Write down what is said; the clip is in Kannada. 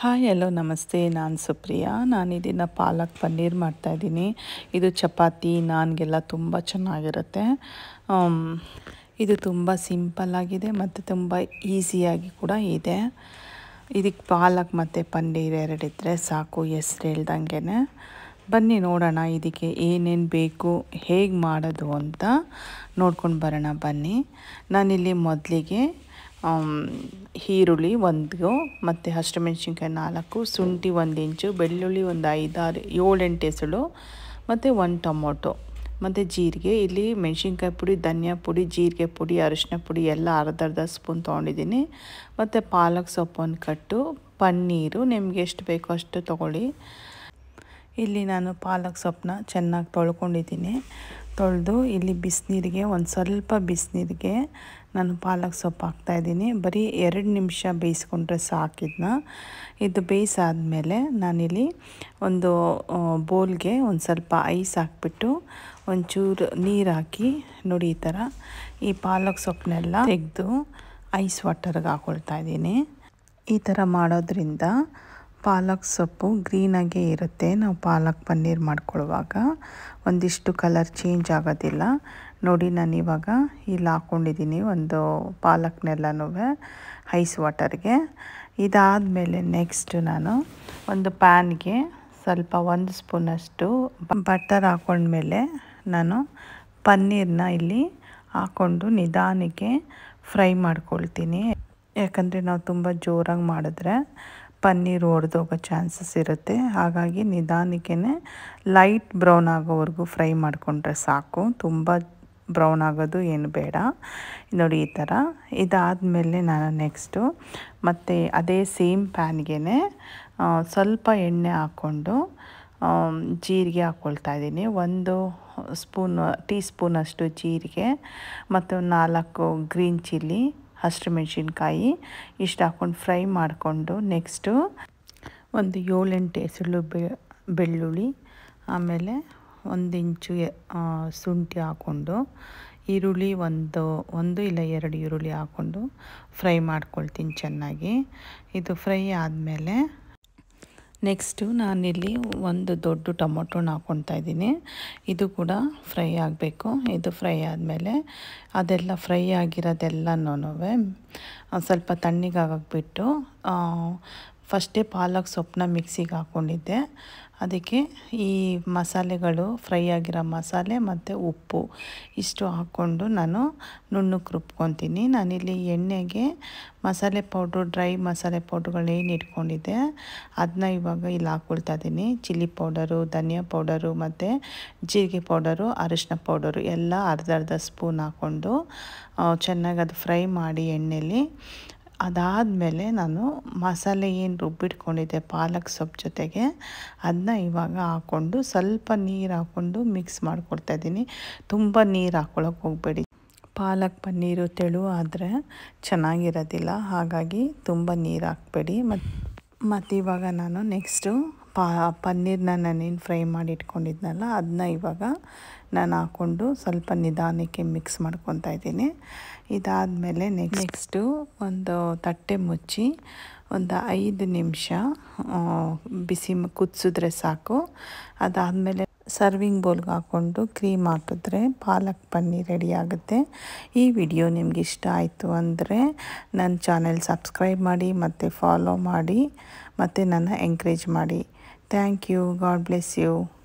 ಹಾಯ್ ಹಲೋ ನಮಸ್ತೆ ನಾನು ಸುಪ್ರಿಯಾ ನಾನು ಇದನ್ನು ಪಾಲಕ್ ಪನ್ನೀರ್ ಮಾಡ್ತಾಯಿದ್ದೀನಿ ಇದು ಚಪಾತಿ ನಾನ್ಗೆಲ್ಲ ತುಂಬ ಚೆನ್ನಾಗಿರುತ್ತೆ ಇದು ತುಂಬ ಸಿಂಪಲ್ಲಾಗಿದೆ ಮತ್ತು ತುಂಬ ಈಸಿಯಾಗಿ ಕೂಡ ಇದೆ ಇದಕ್ಕೆ ಪಾಲಕ್ ಮತ್ತು ಪನ್ನೀರ್ ಎರಡಿದ್ದರೆ ಸಾಕು ಹೆಸ್ರು ಹೇಳ್ದಂಗೆ ಬನ್ನಿ ನೋಡೋಣ ಇದಕ್ಕೆ ಏನೇನು ಬೇಕು ಹೇಗೆ ಮಾಡೋದು ಅಂತ ನೋಡ್ಕೊಂಡು ಬರೋಣ ಬನ್ನಿ ನಾನಿಲ್ಲಿ ಮೊದಲಿಗೆ ಈರುಳ್ಳಿ ಒಂದು ಮತ್ತು ಹಸಿಮೆಣ್ಸಿನ್ಕಾಯಿ ನಾಲ್ಕು ಶುಂಠಿ ಒಂದು ಇಂಚು ಬೆಳ್ಳುಳ್ಳಿ ಒಂದು ಐದಾರು ಏಳೆಂಟು ಎಸಳು ಮತ್ತು ಒಂದು ಟೊಮೊಟೊ ಮತ್ತು ಜೀರಿಗೆ ಇಲ್ಲಿ ಮೆಣಸಿನ್ಕಾಯಿ ಪುಡಿ ಧನಿಯಾ ಪುಡಿ ಜೀರಿಗೆ ಪುಡಿ ಅರಿಶಿನ ಪುಡಿ ಎಲ್ಲ ಅರ್ಧ ಅರ್ಧ ಸ್ಪೂನ್ ತೊಗೊಂಡಿದ್ದೀನಿ ಮತ್ತು ಪಾಲಕ್ ಸೊಪ್ಪು ಒಂದು ಕಟ್ಟು ಪನ್ನೀರು ನಿಮಗೆ ಎಷ್ಟು ಬೇಕೋ ಅಷ್ಟು ತೊಗೊಳ್ಳಿ ಇಲ್ಲಿ ನಾನು ಪಾಲಕ್ ಸೊಪ್ಪನ್ನ ಚೆನ್ನಾಗಿ ತೊಳ್ಕೊಂಡಿದ್ದೀನಿ ತೊಳೆದು ಇಲ್ಲಿ ಬಿಸಿನೀರಿಗೆ ಒಂದು ಸ್ವಲ್ಪ ಬಿಸಿನೀರಿಗೆ ನಾನು ಪಾಲಕ್ ಸೊಪ್ಪು ಹಾಕ್ತಾಯಿದ್ದೀನಿ ಬರೀ ಎರಡು ನಿಮಿಷ ಬೇಯಿಸ್ಕೊಂಡ್ರೆ ಸಾಕಿದ್ನ ಇದು ಬೇಯಿಸಾದಮೇಲೆ ನಾನಿಲ್ಲಿ ಒಂದು ಬೋಲ್ಗೆ ಒಂದು ಸ್ವಲ್ಪ ಐಸ್ ಹಾಕ್ಬಿಟ್ಟು ಒಂಚೂರು ನೀರು ಹಾಕಿ ನೋಡಿ ಈ ಥರ ಈ ಪಾಲಕ್ ಸೊಪ್ಪನ್ನೆಲ್ಲ ತೆಗೆದು ಐಸ್ ವಾಟರ್ಗೆ ಹಾಕೊಳ್ತಾ ಇದ್ದೀನಿ ಈ ಥರ ಮಾಡೋದ್ರಿಂದ ಪಾಲಕ್ ಸೊಪ್ಪು ಗ್ರೀನಾಗೇ ಇರುತ್ತೆ ನಾವು ಪಾಲಕ್ ಪನ್ನೀರ್ ಮಾಡ್ಕೊಳ್ಳುವಾಗ ಒಂದಿಷ್ಟು ಕಲರ್ ಚೇಂಜ್ ಆಗೋದಿಲ್ಲ ನೋಡಿ ನಾನು ಇವಾಗ ಇಲ್ಲಿ ಹಾಕ್ಕೊಂಡಿದ್ದೀನಿ ಒಂದು ಪಾಲಕ್ನೆಲ್ಲನೂ ಐಸ್ ವಾಟರ್ಗೆ ಇದಾದಮೇಲೆ ನೆಕ್ಸ್ಟ್ ನಾನು ಒಂದು ಪ್ಯಾನ್ಗೆ ಸ್ವಲ್ಪ ಒಂದು ಸ್ಪೂನಷ್ಟು ಬಟರ್ ಹಾಕ್ಕೊಂಡ್ಮೇಲೆ ನಾನು ಪನ್ನೀರನ್ನ ಇಲ್ಲಿ ಹಾಕ್ಕೊಂಡು ನಿಧಾನಕ್ಕೆ ಫ್ರೈ ಮಾಡ್ಕೊಳ್ತೀನಿ ಯಾಕಂದರೆ ನಾವು ತುಂಬ ಜೋರಾಗಿ ಮಾಡಿದ್ರೆ ಪನ್ನೀರು ಒಡೆದೋಗೋ ಚಾನ್ಸಸ್ ಇರುತ್ತೆ ಹಾಗಾಗಿ ನಿಧಾನಕ್ಕೇ ಲೈಟ್ ಬ್ರೌನ್ ಆಗೋವರೆಗೂ ಫ್ರೈ ಮಾಡಿಕೊಂಡ್ರೆ ಸಾಕು ತುಂಬ ಬ್ರೌನ್ ಆಗೋದು ಏನು ಬೇಡ ನೋಡಿ ಈ ಥರ ಇದಾದಮೇಲೆ ನಾನು ನೆಕ್ಸ್ಟು ಮತ್ತು ಅದೇ ಸೇಮ್ ಪ್ಯಾನ್ಗೆ ಸ್ವಲ್ಪ ಎಣ್ಣೆ ಹಾಕ್ಕೊಂಡು ಜೀರಿಗೆ ಹಾಕ್ಕೊಳ್ತಾ ಇದ್ದೀನಿ ಒಂದು ಸ್ಪೂನ್ ಟೀ ಸ್ಪೂನಷ್ಟು ಜೀರಿಗೆ ಮತ್ತು ನಾಲ್ಕು ಗ್ರೀನ್ ಚಿಲ್ಲಿ ಮೆಣಸಿನ್ಕಾಯಿ ಇಷ್ಟು ಹಾಕ್ಕೊಂಡು ಫ್ರೈ ಮಾಡಿಕೊಂಡು ನೆಕ್ಸ್ಟು ಒಂದು ಏಳೆಂಟು ಎಸಳು ಬೆಳ್ಳುಳ್ಳಿ ಆಮೇಲೆ ಒಂದು ಇಂಚು ಶುಂಠಿ ಹಾಕ್ಕೊಂಡು ಈರುಳ್ಳಿ ಒಂದು ಒಂದು ಇಲ್ಲ ಎರಡು ಈರುಳ್ಳಿ ಹಾಕ್ಕೊಂಡು ಫ್ರೈ ಮಾಡ್ಕೊಳ್ತೀನಿ ಚೆನ್ನಾಗಿ ಇದು ಫ್ರೈ ಆದಮೇಲೆ ನೆಕ್ಸ್ಟು ನಾನಿಲ್ಲಿ ಒಂದು ದೊಡ್ಡ ಟೊಮೊಟೊನ ಹಾಕ್ಕೊತಾ ಇದ್ದೀನಿ ಇದು ಕೂಡ ಫ್ರೈ ಆಗಬೇಕು ಇದು ಫ್ರೈ ಆದಮೇಲೆ ಅದೆಲ್ಲ ಫ್ರೈ ಆಗಿರೋದೆಲ್ಲನೂ ಸ್ವಲ್ಪ ತಣ್ಣಗಾಗಿಬಿಟ್ಟು ಫಸ್ಟೇ ಪಾಲಕ್ ಸೊಪ್ಪನ್ನ ಮಿಕ್ಸಿಗೆ ಹಾಕ್ಕೊಂಡಿದ್ದೆ ಅದಕ್ಕೆ ಈ ಮಸಾಲೆಗಳು ಫ್ರೈ ಆಗಿರೋ ಮಸಾಲೆ ಮತ್ತು ಉಪ್ಪು ಇಷ್ಟು ಹಾಕ್ಕೊಂಡು ನಾನು ನುಣ್ಣಕ್ಕೆ ರುಬ್ಕೊತೀನಿ ನಾನಿಲ್ಲಿ ಎಣ್ಣೆಗೆ ಮಸಾಲೆ ಪೌಡ್ರು ಡ್ರೈ ಮಸಾಲೆ ಏನು ಇಟ್ಕೊಂಡಿದ್ದೆ ಅದನ್ನ ಇವಾಗ ಇಲ್ಲಿ ಹಾಕ್ಕೊಳ್ತಾ ಇದ್ದೀನಿ ಚಿಲ್ಲಿ ಪೌಡರು ಧನಿಯಾ ಪೌಡರು ಮತ್ತು ಜೀರಿಗೆ ಪೌಡರು ಅರಿಶಿನ ಪೌಡರು ಎಲ್ಲ ಅರ್ಧ ಅರ್ಧ ಸ್ಪೂನ್ ಹಾಕ್ಕೊಂಡು ಚೆನ್ನಾಗಿ ಅದು ಫ್ರೈ ಮಾಡಿ ಎಣ್ಣೆಯಲ್ಲಿ ಅದಾದಮೇಲೆ ನಾನು ಮಸಾಲೆ ಏನು ರುಬ್ಬಿಟ್ಕೊಂಡಿದ್ದೆ ಪಾಲಕ್ ಸೊಪ್ಪು ಜೊತೆಗೆ ಅದನ್ನ ಇವಾಗ ಹಾಕ್ಕೊಂಡು ಸ್ವಲ್ಪ ನೀರು ಹಾಕ್ಕೊಂಡು ಮಿಕ್ಸ್ ಮಾಡಿಕೊಡ್ತಾಯಿದ್ದೀನಿ ತುಂಬ ನೀರು ಹಾಕ್ಕೊಳಕ್ಕೆ ಹೋಗಬೇಡಿ ಪಾಲಕ್ ಪನ್ನೀರು ತೆಳು ಆದರೆ ಚೆನ್ನಾಗಿರೋದಿಲ್ಲ ಹಾಗಾಗಿ ತುಂಬ ನೀರು ಹಾಕಬೇಡಿ ಮತ್ತು ಮತ್ತಿವಾಗ ಇವಾಗ ನಾನು ನೆಕ್ಸ್ಟು ಪಾ ಪನ್ನೀರನ್ನ ನಾನೇನು ಫ್ರೈ ಮಾಡಿ ಇಟ್ಕೊಂಡಿದ್ನಲ್ಲ ಅದನ್ನ ಇವಾಗ ನಾನು ಹಾಕ್ಕೊಂಡು ಸ್ವಲ್ಪ ನಿಧಾನಕ್ಕೆ ಮಿಕ್ಸ್ ಮಾಡ್ಕೊತಾ ಇದ್ದೀನಿ ಇದಾದಮೇಲೆ ನೆಕ್ಸ್ಟು ಒಂದು ತಟ್ಟೆ ಮುಚ್ಚಿ ಒಂದು ಐದು ನಿಮಿಷ ಬಿಸಿ ಕುದಿಸಿದ್ರೆ ಸಾಕು ಅದಾದಮೇಲೆ ಸರ್ವಿಂಗ್ ಬೌಲ್ಗೆ ಹಾಕ್ಕೊಂಡು ಕ್ರೀಮ್ ಹಾಕಿದ್ರೆ ಪಾಲಕ್ ಪನ್ನೀರ್ ರೆಡಿ ಆಗುತ್ತೆ ಈ ವಿಡಿಯೋ ನಿಮ್ಗೆ ಇಷ್ಟ ಆಯಿತು ಅಂದರೆ ನನ್ನ ಚಾನೆಲ್ ಸಬ್ಸ್ಕ್ರೈಬ್ ಮಾಡಿ ಮತ್ತು ಫಾಲೋ ಮಾಡಿ ಮತ್ತು ನನ್ನ ಎಂಕರೇಜ್ ಮಾಡಿ Thank you. God bless you.